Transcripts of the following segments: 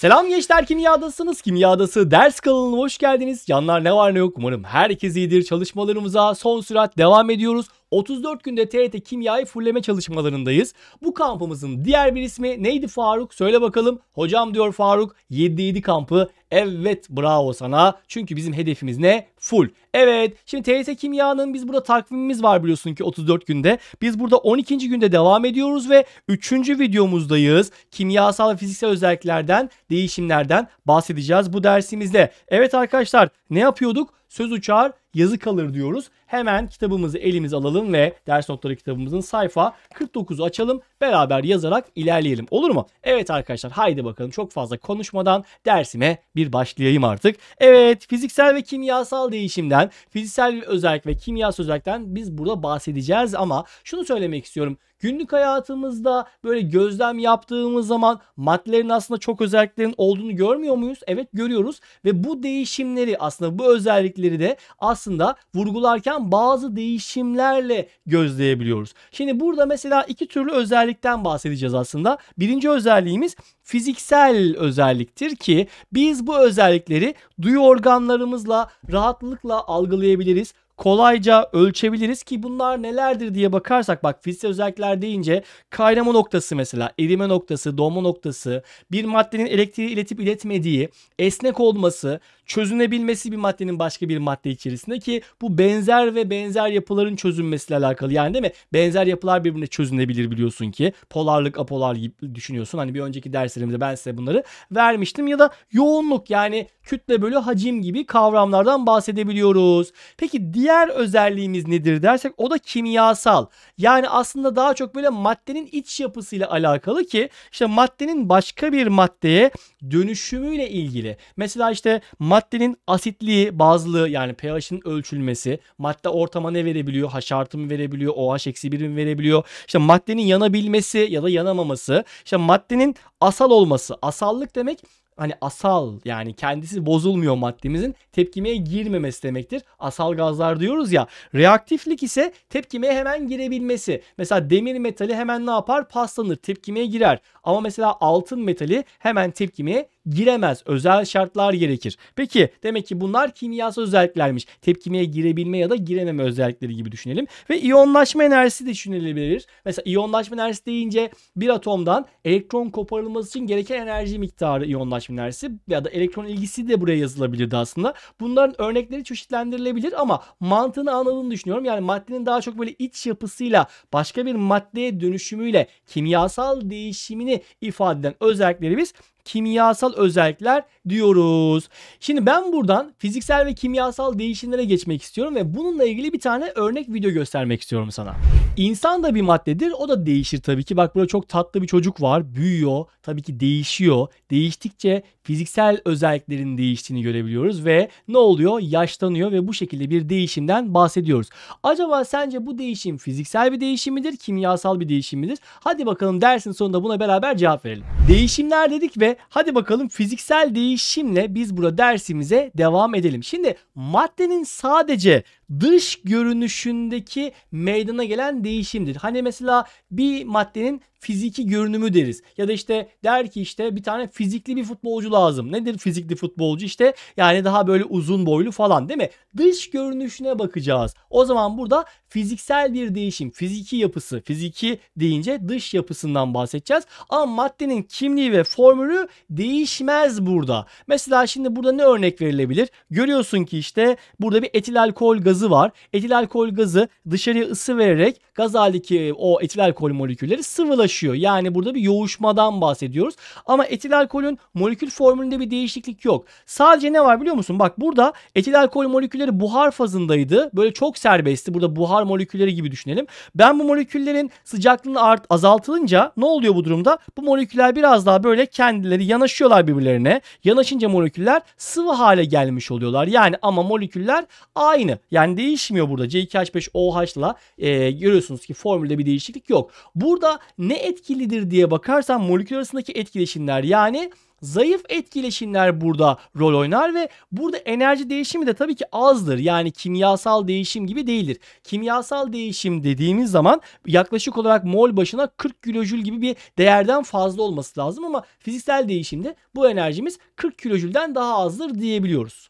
Selam gençler kimyadasınız. Kimyadası ders kanalına hoş geldiniz. Yanlar ne var ne yok umarım herkes iyidir. Çalışmalarımıza son sürat devam ediyoruz. 34 günde TET kimyayı fulleme çalışmalarındayız. Bu kampımızın diğer bir ismi neydi Faruk? Söyle bakalım. Hocam diyor Faruk 7-7 kampı. Evet bravo sana. Çünkü bizim hedefimiz ne? full. Evet şimdi TYT Kimya'nın biz burada takvimimiz var biliyorsun ki 34 günde. Biz burada 12. günde devam ediyoruz ve 3. videomuzdayız. Kimyasal ve fiziksel özelliklerden, değişimlerden bahsedeceğiz bu dersimizde. Evet arkadaşlar ne yapıyorduk? Söz uçar, yazı kalır diyoruz. Hemen kitabımızı elimiz alalım ve ders notları kitabımızın sayfa 49'u açalım. Beraber yazarak ilerleyelim. Olur mu? Evet arkadaşlar haydi bakalım çok fazla konuşmadan dersime bir başlayayım artık. Evet fiziksel ve kimyasal değişimden, fiziksel özellik ve kimyasal özellikten biz burada bahsedeceğiz ama şunu söylemek istiyorum. Günlük hayatımızda böyle gözlem yaptığımız zaman maddelerin aslında çok özelliklerin olduğunu görmüyor muyuz? Evet görüyoruz ve bu değişimleri aslında bu özellikleri de aslında vurgularken bazı değişimlerle gözleyebiliyoruz. Şimdi burada mesela iki türlü özellikten bahsedeceğiz aslında. Birinci özelliğimiz fiziksel özelliktir ki biz bu özellikleri duyu organlarımızla rahatlıkla algılayabiliriz kolayca ölçebiliriz ki bunlar nelerdir diye bakarsak bak fiziksel özellikler deyince kaynama noktası mesela, erime noktası, donma noktası, bir maddenin elektriği iletip iletmediği, esnek olması, çözünebilmesi bir maddenin başka bir madde içerisinde ki bu benzer ve benzer yapıların çözünmesiyle alakalı. Yani değil mi? Benzer yapılar birbirine çözünebilir biliyorsun ki. Polarlık, apolar gibi düşünüyorsun. Hani bir önceki derslerimde ben size bunları vermiştim. Ya da yoğunluk yani kütle bölü hacim gibi kavramlardan bahsedebiliyoruz. Peki diğer özelliğimiz nedir dersek o da kimyasal. Yani aslında daha çok böyle maddenin iç yapısıyla alakalı ki işte maddenin başka bir maddeye dönüşümüyle ilgili. Mesela işte madde Maddenin asitliği, bazlığı yani pH'in ölçülmesi, madde ortama ne verebiliyor, haşartı mı verebiliyor, OH-1 mi verebiliyor, işte maddenin yanabilmesi ya da yanamaması, işte maddenin asal olması, asallık demek hani asal yani kendisi bozulmuyor maddemizin tepkimeye girmemesi demektir. Asal gazlar diyoruz ya. Reaktiflik ise tepkimeye hemen girebilmesi. Mesela demir metali hemen ne yapar? Paslanır, tepkimeye girer. Ama mesela altın metali hemen tepkimeye giremez. Özel şartlar gerekir. Peki demek ki bunlar kimyasal özelliklermiş. Tepkimeye girebilme ya da girememe özellikleri gibi düşünelim. Ve iyonlaşma enerjisi düşünülebilir. Mesela iyonlaşma enerjisi deyince bir atomdan elektron koparılması için gereken enerji miktarı iyonlaşma enerjisi ya da elektron ilgisi de buraya yazılabilirdi aslında. Bunların örnekleri çeşitlendirilebilir ama mantığını anladığını düşünüyorum. Yani maddenin daha çok böyle iç yapısıyla başka bir maddeye dönüşümüyle kimyasal değişimini ifade eden özellikleri biz kimyasal özellikler diyoruz. Şimdi ben buradan fiziksel ve kimyasal değişimlere geçmek istiyorum ve bununla ilgili bir tane örnek video göstermek istiyorum sana. İnsan da bir maddedir. O da değişir tabii ki. Bak burada çok tatlı bir çocuk var. Büyüyor. Tabii ki değişiyor. Değiştikçe fiziksel özelliklerin değiştiğini görebiliyoruz ve ne oluyor? Yaşlanıyor ve bu şekilde bir değişimden bahsediyoruz. Acaba sence bu değişim fiziksel bir değişim midir? Kimyasal bir değişim midir? Hadi bakalım dersin sonunda buna beraber cevap verelim. Değişimler dedik ve hadi bakalım fiziksel değişimle biz burada dersimize devam edelim. Şimdi maddenin sadece dış görünüşündeki meydana gelen değişimdir. Hani mesela bir maddenin fiziki görünümü deriz. Ya da işte der ki işte bir tane fizikli bir futbolcu lazım. Nedir fizikli futbolcu? işte yani daha böyle uzun boylu falan değil mi? Dış görünüşüne bakacağız. O zaman burada fiziksel bir değişim, fiziki yapısı, fiziki deyince dış yapısından bahsedeceğiz. Ama maddenin kimliği ve formülü değişmez burada. Mesela şimdi burada ne örnek verilebilir? Görüyorsun ki işte burada bir etil alkol gazı gazı var. Etil alkol gazı dışarıya ısı vererek gaz haldeki e, o etil alkol molekülleri sıvılaşıyor. Yani burada bir yoğuşmadan bahsediyoruz. Ama etil alkolün molekül formülünde bir değişiklik yok. Sadece ne var biliyor musun? Bak burada etil alkol molekülleri buhar fazındaydı. Böyle çok serbestti. Burada buhar molekülleri gibi düşünelim. Ben bu moleküllerin sıcaklığını art azaltılınca ne oluyor bu durumda? Bu moleküller biraz daha böyle kendileri yanaşıyorlar birbirlerine. Yanaşınca moleküller sıvı hale gelmiş oluyorlar. Yani ama moleküller aynı. Yani yani değişmiyor burada. C2H5OH'la e, görüyorsunuz ki formülde bir değişiklik yok. Burada ne etkilidir diye bakarsan molekül arasındaki etkileşimler yani zayıf etkileşimler burada rol oynar ve burada enerji değişimi de tabii ki azdır. Yani kimyasal değişim gibi değildir. Kimyasal değişim dediğimiz zaman yaklaşık olarak mol başına 40 kilojül gibi bir değerden fazla olması lazım ama fiziksel değişimde bu enerjimiz 40 kilojülden daha azdır diyebiliyoruz.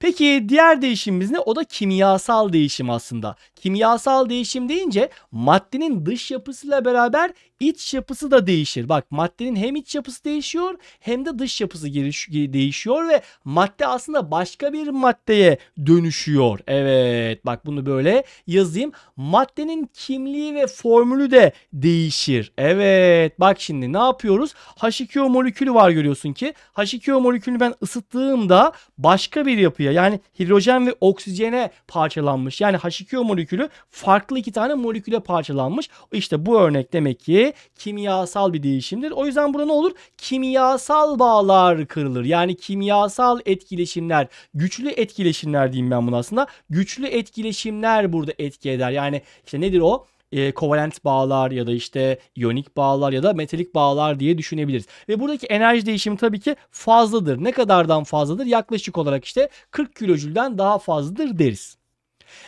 Peki diğer değişimimiz ne? O da kimyasal değişim aslında. Kimyasal değişim deyince maddenin dış yapısıyla beraber iç yapısı da değişir. Bak maddenin hem iç yapısı değişiyor hem de dış yapısı e, değişiyor ve madde aslında başka bir maddeye dönüşüyor. Evet bak bunu böyle yazayım. Maddenin kimliği ve formülü de değişir. Evet bak şimdi ne yapıyoruz? H2O molekülü var görüyorsun ki. H2O molekülünü ben ısıttığımda başka bir yapıya yani hidrojen ve oksijene parçalanmış. Yani H2O molekülü farklı iki tane moleküle parçalanmış. İşte bu örnek demek ki kimyasal bir değişimdir. O yüzden burada ne olur? Kimyasal bağlar kırılır. Yani kimyasal etkileşimler, güçlü etkileşimler diyeyim ben bunu aslında. Güçlü etkileşimler burada etki eder. Yani işte nedir o? e, kovalent bağlar ya da işte iyonik bağlar ya da metalik bağlar diye düşünebiliriz. Ve buradaki enerji değişimi tabii ki fazladır. Ne kadardan fazladır? Yaklaşık olarak işte 40 kilojülden daha fazladır deriz.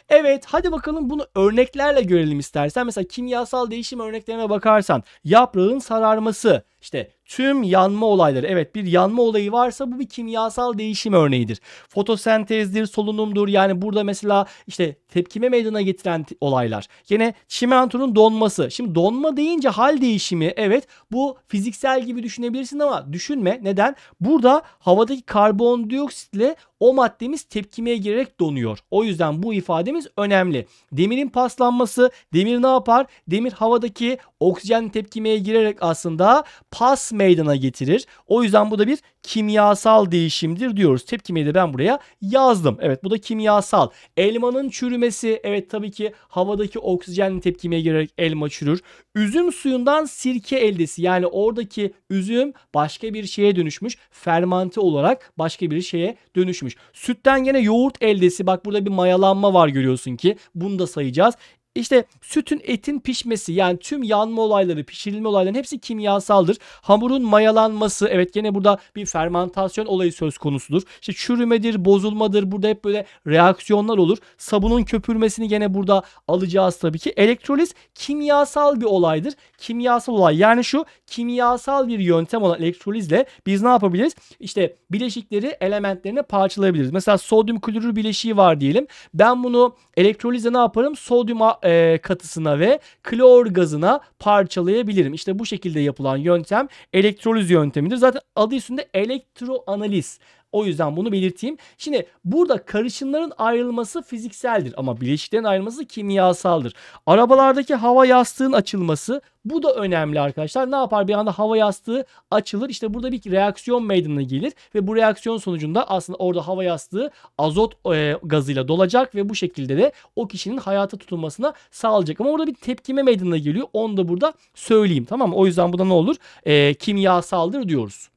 Evet hadi bakalım bunu örneklerle görelim istersen. Mesela kimyasal değişim örneklerine bakarsan yaprağın sararması, işte tüm yanma olayları evet bir yanma olayı varsa bu bir kimyasal değişim örneğidir. Fotosentezdir, solunumdur yani burada mesela işte tepkime meydana getiren olaylar. Yine çimentonun donması. Şimdi donma deyince hal değişimi evet bu fiziksel gibi düşünebilirsin ama düşünme. Neden? Burada havadaki karbondioksitle o maddemiz tepkimeye girerek donuyor. O yüzden bu ifademiz önemli. Demirin paslanması, demir ne yapar? Demir havadaki oksijen tepkimeye girerek aslında pas meydana getirir. O yüzden bu da bir kimyasal değişimdir diyoruz. Tepkimeyi de ben buraya yazdım. Evet bu da kimyasal. Elmanın çürümesi evet tabii ki havadaki oksijenli tepkimeye girerek elma çürür. Üzüm suyundan sirke eldesi yani oradaki üzüm başka bir şeye dönüşmüş. Fermante olarak başka bir şeye dönüşmüş. Sütten gene yoğurt eldesi bak burada bir mayalanma var görüyorsun ki. Bunu da sayacağız. İşte sütün etin pişmesi yani tüm yanma olayları pişirilme olayların hepsi kimyasaldır. Hamurun mayalanması evet gene burada bir fermentasyon olayı söz konusudur. İşte çürümedir bozulmadır burada hep böyle reaksiyonlar olur. Sabunun köpürmesini gene burada alacağız tabii ki. Elektroliz kimyasal bir olaydır. Kimyasal olay yani şu kimyasal bir yöntem olan elektrolizle biz ne yapabiliriz? İşte bileşikleri elementlerine parçalayabiliriz. Mesela sodyum klorür bileşiği var diyelim. Ben bunu elektrolizle ne yaparım? Sodyum e, katısına ve klor gazına parçalayabilirim. İşte bu şekilde yapılan yöntem elektroliz yöntemidir. Zaten adı üstünde elektroanaliz. O yüzden bunu belirteyim. Şimdi burada karışımların ayrılması fizikseldir ama bileşiklerin ayrılması kimyasaldır. Arabalardaki hava yastığın açılması bu da önemli arkadaşlar. Ne yapar? Bir anda hava yastığı açılır. İşte burada bir reaksiyon meydana gelir ve bu reaksiyon sonucunda aslında orada hava yastığı azot e, gazıyla dolacak ve bu şekilde de o kişinin hayata tutulmasına sağlayacak. Ama orada bir tepkime meydana geliyor. Onu da burada söyleyeyim. Tamam mı? O yüzden bu da ne olur? E, kimyasaldır diyoruz.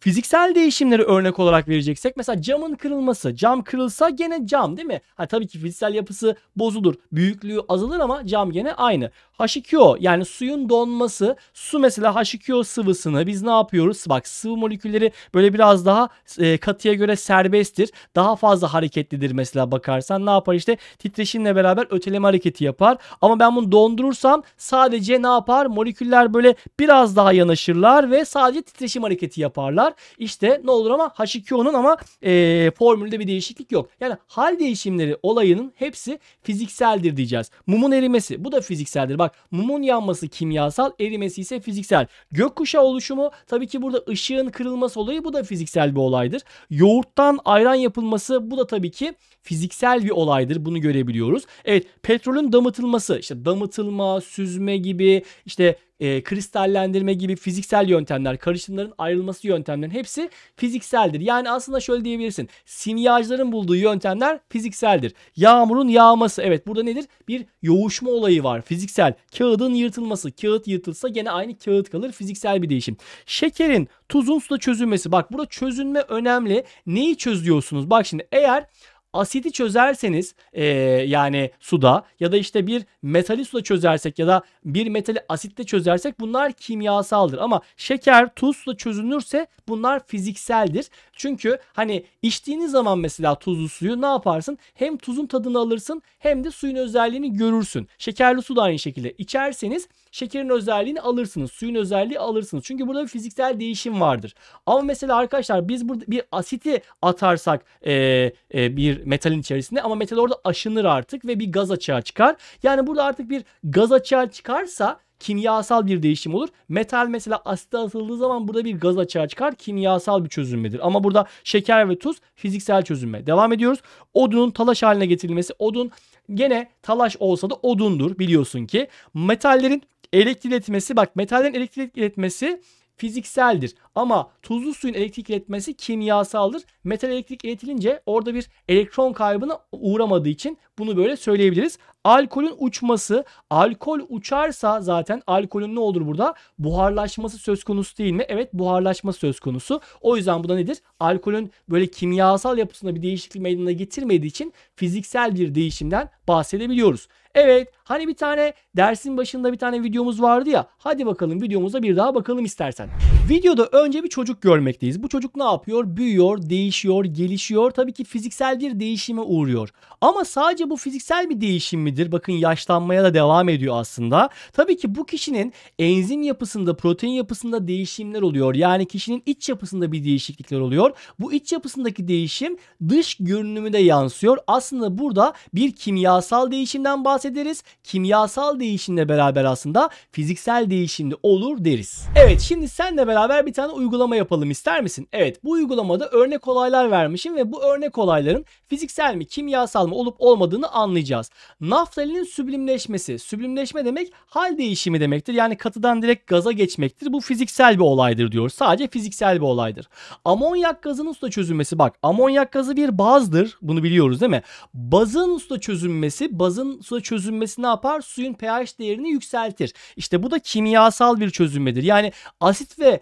Fiziksel değişimleri örnek olarak vereceksek mesela camın kırılması. Cam kırılsa gene cam değil mi? Ha, tabii ki fiziksel yapısı bozulur. Büyüklüğü azalır ama cam gene aynı. H2O yani suyun donması. Su mesela H2O sıvısını biz ne yapıyoruz? Bak sıvı molekülleri böyle biraz daha e, katıya göre serbesttir. Daha fazla hareketlidir mesela bakarsan. Ne yapar işte titreşimle beraber öteleme hareketi yapar. Ama ben bunu dondurursam sadece ne yapar? Moleküller böyle biraz daha yanaşırlar ve sadece titreşim hareketi yapar yaparlar. İşte ne olur ama H2O'nun ama e, formülde bir değişiklik yok. Yani hal değişimleri olayının hepsi fizikseldir diyeceğiz. Mumun erimesi bu da fizikseldir. Bak mumun yanması kimyasal erimesi ise fiziksel. Gökkuşağı oluşumu tabii ki burada ışığın kırılması olayı bu da fiziksel bir olaydır. Yoğurttan ayran yapılması bu da tabii ki fiziksel bir olaydır. Bunu görebiliyoruz. Evet petrolün damıtılması işte damıtılma, süzme gibi işte e, kristallendirme gibi fiziksel yöntemler, karışımların ayrılması yöntemlerin hepsi fizikseldir. Yani aslında şöyle diyebilirsin. Simyacıların bulduğu yöntemler fizikseldir. Yağmurun yağması evet burada nedir? Bir yoğuşma olayı var fiziksel. Kağıdın yırtılması. Kağıt yırtılsa gene aynı kağıt kalır. Fiziksel bir değişim. Şekerin tuzun suda çözülmesi. Bak burada çözünme önemli. Neyi çözüyorsunuz? Bak şimdi eğer asidi çözerseniz e, yani suda ya da işte bir metali suda çözersek ya da bir metali asitte çözersek bunlar kimyasaldır. Ama şeker tuzla suda çözünürse bunlar fizikseldir. Çünkü hani içtiğiniz zaman mesela tuzlu suyu ne yaparsın? Hem tuzun tadını alırsın hem de suyun özelliğini görürsün. Şekerli su da aynı şekilde içerseniz şekerin özelliğini alırsınız. Suyun özelliği alırsınız. Çünkü burada bir fiziksel değişim vardır. Ama mesela arkadaşlar biz burada bir asiti atarsak e, e, bir metalin içerisinde ama metal orada aşınır artık ve bir gaz açığa çıkar. Yani burada artık bir gaz açığa çıkarsa kimyasal bir değişim olur. Metal mesela asite atıldığı zaman burada bir gaz açığa çıkar. Kimyasal bir çözünmedir. Ama burada şeker ve tuz fiziksel çözünme. Devam ediyoruz. Odunun talaş haline getirilmesi. Odun gene talaş olsa da odundur biliyorsun ki. Metallerin Elektrik iletmesi bak metalden elektrik iletmesi fizikseldir. Ama tuzlu suyun elektrik iletmesi kimyasaldır. Metal elektrik iletilince orada bir elektron kaybına uğramadığı için bunu böyle söyleyebiliriz. Alkolün uçması, alkol uçarsa zaten alkolün ne olur burada? Buharlaşması söz konusu değil mi? Evet buharlaşması söz konusu. O yüzden bu da nedir? Alkolün böyle kimyasal yapısında bir değişiklik meydana getirmediği için fiziksel bir değişimden bahsedebiliyoruz. Evet hani bir tane dersin başında bir tane videomuz vardı ya. Hadi bakalım videomuza bir daha bakalım istersen. Videoda önce bir çocuk görmekteyiz. Bu çocuk ne yapıyor? Büyüyor, değişiyor, gelişiyor. Tabii ki fiziksel bir değişime uğruyor. Ama sadece bu fiziksel bir değişim midir? Bakın yaşlanmaya da devam ediyor aslında. Tabii ki bu kişinin enzim yapısında, protein yapısında değişimler oluyor. Yani kişinin iç yapısında bir değişiklikler oluyor. Bu iç yapısındaki değişim dış görünümü de yansıyor. Aslında burada bir kimyasal değişimden bahsederiz. Kimyasal değişimle beraber aslında fiziksel değişim de olur deriz. Evet şimdi sen de beraber bir tane uygulama yapalım ister misin? Evet bu uygulamada örnek olaylar vermişim ve bu örnek olayların fiziksel mi kimyasal mı olup olmadığını anlayacağız. Naftalinin süblimleşmesi. Süblimleşme demek hal değişimi demektir. Yani katıdan direkt gaza geçmektir. Bu fiziksel bir olaydır diyor. Sadece fiziksel bir olaydır. Amonyak gazının suda çözülmesi bak amonyak gazı bir bazdır. Bunu biliyoruz değil mi? Bazın suda çözülmesi, bazın suda çözülmesi ne yapar? Suyun pH değerini yükseltir. İşte bu da kimyasal bir çözülmedir. Yani asit ve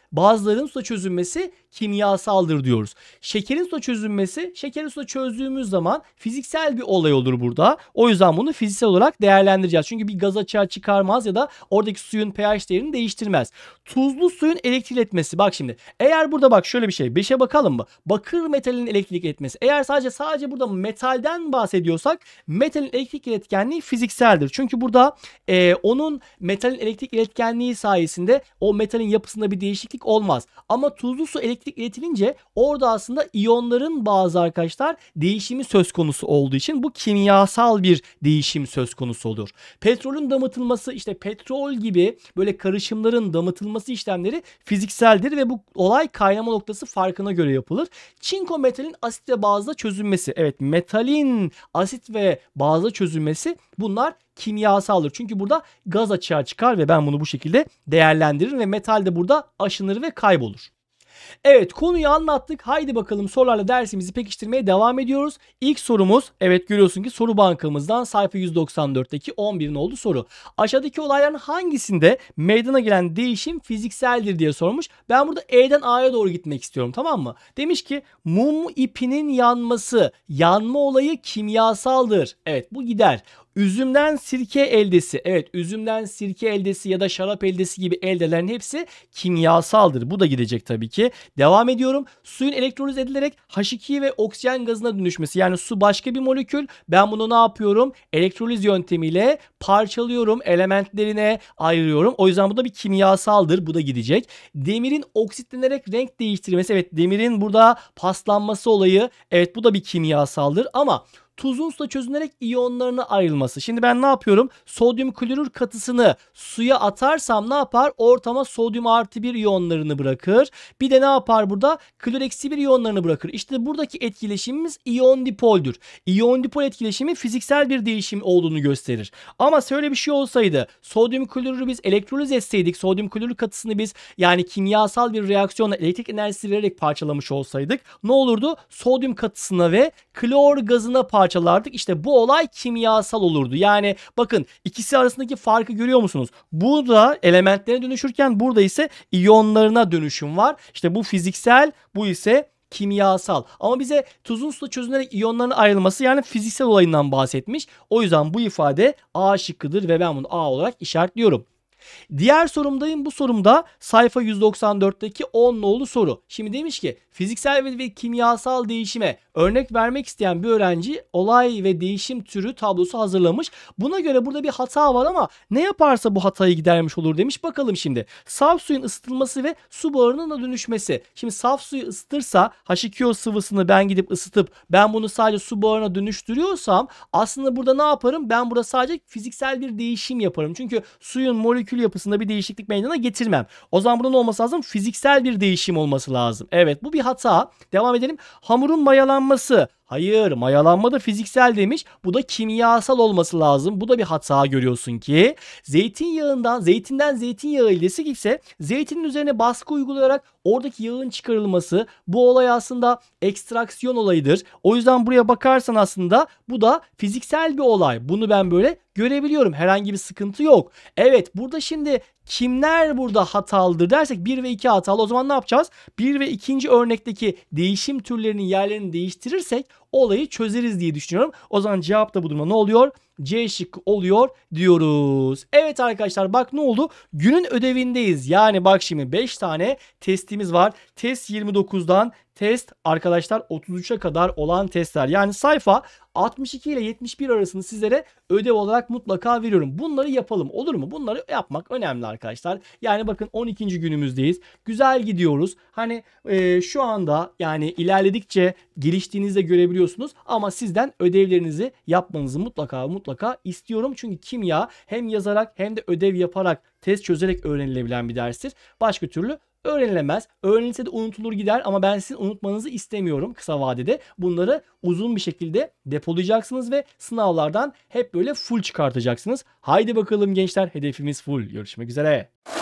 Bazıların suda çözünmesi kimyasaldır diyoruz. Şekerin suda çözünmesi, şekeri suda çözdüğümüz zaman fiziksel bir olay olur burada. O yüzden bunu fiziksel olarak değerlendireceğiz. Çünkü bir gaz açığa çıkarmaz ya da oradaki suyun pH değerini değiştirmez. Tuzlu suyun elektrik iletmesi. Bak şimdi eğer burada bak şöyle bir şey. 5'e bakalım mı? Bakır metalin elektrik iletmesi. Eğer sadece sadece burada metalden bahsediyorsak metalin elektrik iletkenliği fizikseldir. Çünkü burada e, onun metalin elektrik iletkenliği sayesinde o metalin yapısında bir değişiklik elektrik olmaz. Ama tuzlu su elektrik iletilince orada aslında iyonların bazı arkadaşlar değişimi söz konusu olduğu için bu kimyasal bir değişim söz konusu olur. Petrolün damıtılması işte petrol gibi böyle karışımların damıtılması işlemleri fizikseldir ve bu olay kaynama noktası farkına göre yapılır. Çinko metalin asit ve bazda çözünmesi. Evet metalin asit ve bazda çözünmesi bunlar kimyasaldır. Çünkü burada gaz açığa çıkar ve ben bunu bu şekilde değerlendiririm ve metal de burada aşınır ve kaybolur. Evet konuyu anlattık. Haydi bakalım sorularla dersimizi pekiştirmeye devam ediyoruz. İlk sorumuz evet görüyorsun ki soru bankamızdan sayfa 194'teki 11 oldu soru. Aşağıdaki olayların hangisinde meydana gelen değişim fizikseldir diye sormuş. Ben burada E'den A'ya doğru gitmek istiyorum tamam mı? Demiş ki mum ipinin yanması yanma olayı kimyasaldır. Evet bu gider. Üzümden sirke eldesi. Evet üzümden sirke eldesi ya da şarap eldesi gibi eldelerin hepsi kimyasaldır. Bu da gidecek tabii ki. Devam ediyorum. Suyun elektroliz edilerek H2 ve oksijen gazına dönüşmesi. Yani su başka bir molekül. Ben bunu ne yapıyorum? Elektroliz yöntemiyle parçalıyorum. Elementlerine ayırıyorum. O yüzden bu da bir kimyasaldır. Bu da gidecek. Demirin oksitlenerek renk değiştirmesi. Evet demirin burada paslanması olayı. Evet bu da bir kimyasaldır. Ama tuzun suda çözünerek iyonlarına ayrılması. Şimdi ben ne yapıyorum? Sodyum klorür katısını suya atarsam ne yapar? Ortama sodyum artı bir iyonlarını bırakır. Bir de ne yapar burada? Klor eksi bir iyonlarını bırakır. İşte buradaki etkileşimimiz iyon dipoldür. İyon dipol etkileşimi fiziksel bir değişim olduğunu gösterir. Ama şöyle bir şey olsaydı sodyum klorürü biz elektroliz etseydik sodyum klorür katısını biz yani kimyasal bir reaksiyonla elektrik enerjisi vererek parçalamış olsaydık ne olurdu? Sodyum katısına ve klor gazına parçalamıştık parçalardık. İşte bu olay kimyasal olurdu. Yani bakın ikisi arasındaki farkı görüyor musunuz? Burada elementlerine dönüşürken burada ise iyonlarına dönüşüm var. İşte bu fiziksel, bu ise kimyasal. Ama bize tuzun suda çözünerek iyonların ayrılması yani fiziksel olayından bahsetmiş. O yüzden bu ifade A şıkkıdır ve ben bunu A olarak işaretliyorum. Diğer sorumdayım. Bu sorumda sayfa 194'teki 10 nolu soru. Şimdi demiş ki fiziksel ve kimyasal değişime Örnek vermek isteyen bir öğrenci olay ve değişim türü tablosu hazırlamış. Buna göre burada bir hata var ama ne yaparsa bu hatayı gidermiş olur demiş. Bakalım şimdi. Saf suyun ısıtılması ve su da dönüşmesi. Şimdi saf suyu ısıtırsa H2O sıvısını ben gidip ısıtıp ben bunu sadece su buharına dönüştürüyorsam aslında burada ne yaparım? Ben burada sadece fiziksel bir değişim yaparım. Çünkü suyun molekül yapısında bir değişiklik meydana getirmem. O zaman bunun olması lazım? Fiziksel bir değişim olması lazım. Evet bu bir hata. Devam edelim. Hamurun mayalan kullanması Hayır mayalanma da fiziksel demiş. Bu da kimyasal olması lazım. Bu da bir hata görüyorsun ki. Zeytinyağından, zeytinden zeytinyağı ilgisi ise zeytinin üzerine baskı uygulayarak oradaki yağın çıkarılması. Bu olay aslında ekstraksiyon olayıdır. O yüzden buraya bakarsan aslında bu da fiziksel bir olay. Bunu ben böyle görebiliyorum. Herhangi bir sıkıntı yok. Evet burada şimdi kimler burada hatalıdır dersek 1 ve 2 hatalı. O zaman ne yapacağız? 1 ve 2. örnekteki değişim türlerinin yerlerini değiştirirsek olayı çözeriz diye düşünüyorum. O zaman cevap da bu duruma ne oluyor? C şıkkı oluyor diyoruz. Evet arkadaşlar bak ne oldu? Günün ödevindeyiz. Yani bak şimdi 5 tane testimiz var. Test 29'dan test arkadaşlar 33'e kadar olan testler. Yani sayfa 62 ile 71 arasını sizlere ödev olarak mutlaka veriyorum. Bunları yapalım olur mu? Bunları yapmak önemli arkadaşlar. Yani bakın 12. günümüzdeyiz. Güzel gidiyoruz. Hani e, şu anda yani ilerledikçe geliştiğinizde görebiliyorsunuz. Ama sizden ödevlerinizi yapmanızı mutlaka mutlaka mutlaka istiyorum. Çünkü kimya hem yazarak hem de ödev yaparak test çözerek öğrenilebilen bir derstir. Başka türlü öğrenilemez. Öğrenilse de unutulur gider ama ben sizin unutmanızı istemiyorum kısa vadede. Bunları uzun bir şekilde depolayacaksınız ve sınavlardan hep böyle full çıkartacaksınız. Haydi bakalım gençler hedefimiz full. Görüşmek üzere.